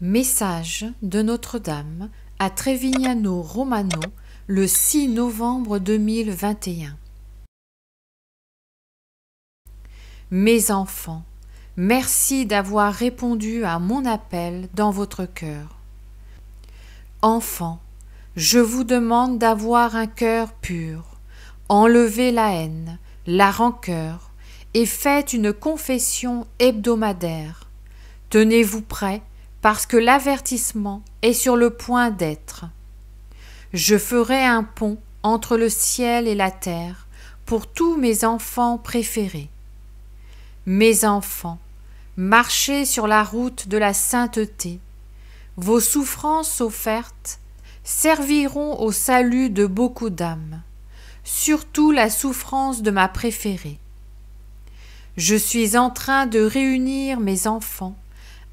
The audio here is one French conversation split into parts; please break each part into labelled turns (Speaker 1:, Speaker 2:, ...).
Speaker 1: Message de Notre-Dame à Trevignano Romano le 6 novembre 2021. Mes enfants, merci d'avoir répondu à mon appel dans votre cœur. Enfants, je vous demande d'avoir un cœur pur, enlevez la haine, la rancœur, et faites une confession hebdomadaire. Tenez-vous prêts parce que l'avertissement est sur le point d'être. Je ferai un pont entre le ciel et la terre pour tous mes enfants préférés. Mes enfants, marchez sur la route de la sainteté. Vos souffrances offertes serviront au salut de beaucoup d'âmes, surtout la souffrance de ma préférée. Je suis en train de réunir mes enfants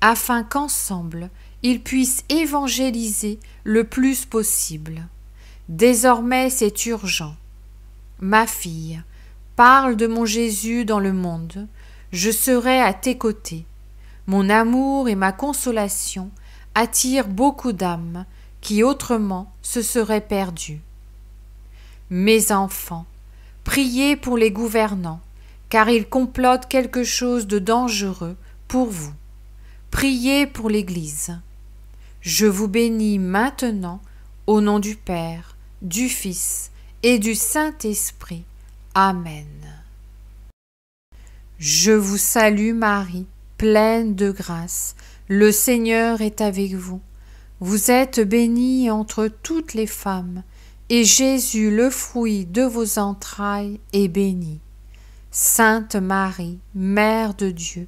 Speaker 1: afin qu'ensemble ils puissent évangéliser le plus possible. Désormais c'est urgent. Ma fille, parle de mon Jésus dans le monde, je serai à tes côtés. Mon amour et ma consolation attirent beaucoup d'âmes qui autrement se seraient perdues. Mes enfants, priez pour les gouvernants, car ils complotent quelque chose de dangereux pour vous. Priez pour l'Église. Je vous bénis maintenant au nom du Père, du Fils et du Saint-Esprit. Amen. Je vous salue Marie, pleine de grâce. Le Seigneur est avec vous. Vous êtes bénie entre toutes les femmes, et Jésus, le fruit de vos entrailles, est béni. Sainte Marie, Mère de Dieu,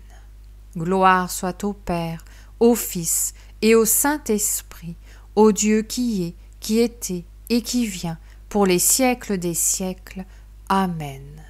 Speaker 1: Gloire soit au Père, au Fils et au Saint-Esprit, au Dieu qui est, qui était et qui vient, pour les siècles des siècles. Amen.